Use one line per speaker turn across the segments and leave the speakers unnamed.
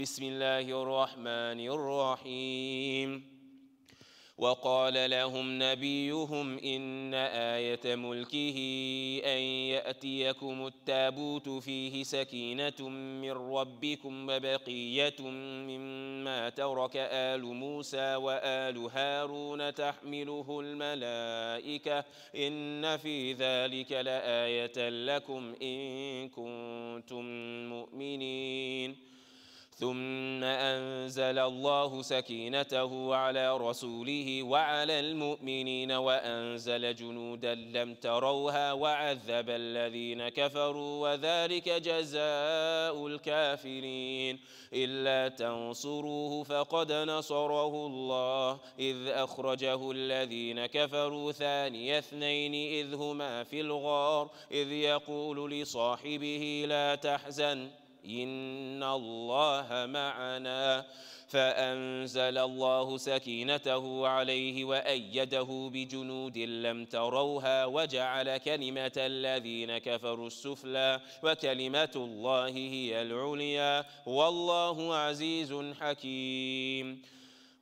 بسم الله الرحمن الرحيم وقال لهم نبيهم إن آية ملكه أن يأتيكم التابوت فيه سكينة من ربكم وبقية مما ترك آل موسى وآل هارون تحمله الملائكة إن في ذلك لآية لكم إن كنتم مؤمنين أنزل الله سكينته على رسوله وعلى المؤمنين وأنزل جنودا لم تروها وعذب الذين كفروا وذلك جزاء الكافرين إلا تنصروه فقد نصره الله إذ أخرجه الذين كفروا ثاني اثنين إذ هما في الغار إذ يقول لصاحبه لا تحزن إن الله معنا فأنزل الله سكينته عليه وأيده بجنود لم تروها وجعل كلمة الذين كفروا السفلى وكلمة الله هي العليا والله عزيز حكيم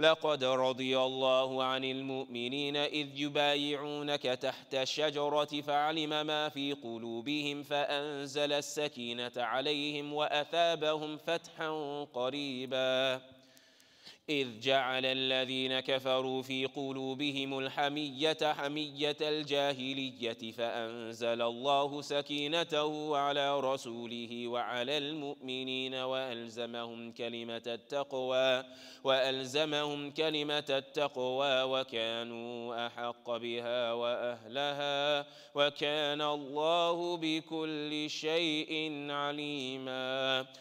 لقد رضي الله عن المؤمنين إذ يبايعونك تحت الشجرة فعلم ما في قلوبهم فأنزل السكينة عليهم وأثابهم فتحا قريبا إذ جعل الذين كفروا في قلوبهم الحمية حمية الجاهلية فأنزل الله سكينته على رسوله وعلى المؤمنين وألزمهم كلمة التقوى وألزمهم كلمة التقوى وكانوا أحق بها وأهلها وكان الله بكل شيء عليما